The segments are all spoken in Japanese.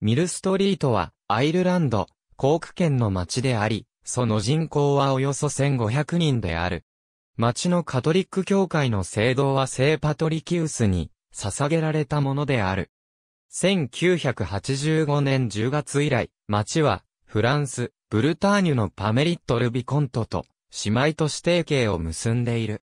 ミルストリートは、アイルランド、コーク県の町であり、その人口はおよそ1500人である。町のカトリック教会の聖堂は聖パトリキウスに捧げられたものである。1985年10月以来、町は、フランス、ブルターニュのパメリット・ルビコントと、姉妹都市提携を結んでいる。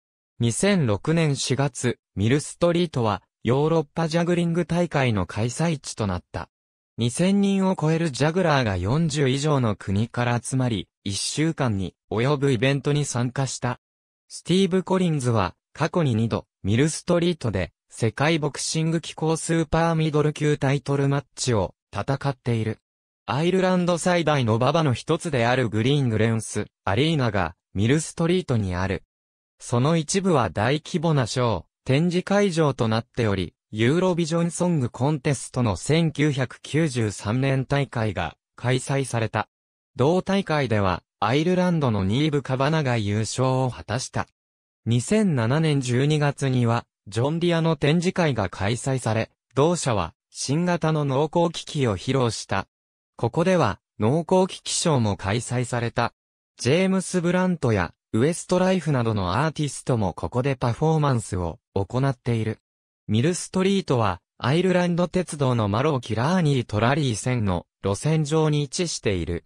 2006年4月、ミルストリートは、ヨーロッパジャグリング大会の開催地となった。2000人を超えるジャグラーが40以上の国から集まり、1週間に及ぶイベントに参加した。スティーブ・コリンズは、過去に2度、ミルストリートで、世界ボクシング機構スーパーミドル級タイトルマッチを戦っている。アイルランド最大の馬場の一つであるグリーングレンス、アリーナが、ミルストリートにある。その一部は大規模なショー、展示会場となっており、ユーロビジョンソングコンテストの1993年大会が開催された。同大会では、アイルランドのニーブ・カバナが優勝を果たした。2007年12月には、ジョンディアの展示会が開催され、同社は、新型の農耕機器を披露した。ここでは、農耕機器賞も開催された。ジェームス・ブラントや、ウエストライフなどのアーティストもここでパフォーマンスを行っている。ミルストリートは、アイルランド鉄道のマロー・キラーニー・トラリー線の路線上に位置している。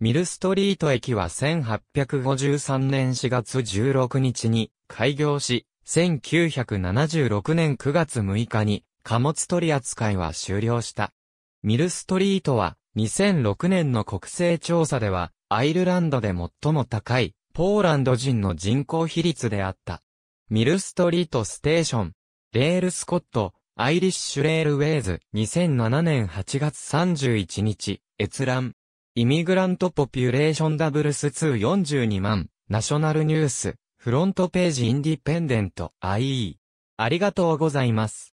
ミルストリート駅は1853年4月16日に開業し、1976年9月6日に貨物取扱いは終了した。ミルストリートは2006年の国勢調査ではアイルランドで最も高いポーランド人の人口比率であった。ミルストリートステーションレール・スコット、アイリッシュ・レールウェイズ、2007年8月31日、閲覧。イミグラント・ポピュレーション・ダブルス242万、ナショナルニュース、フロントページ・インディペンデント、IE。ありがとうございます。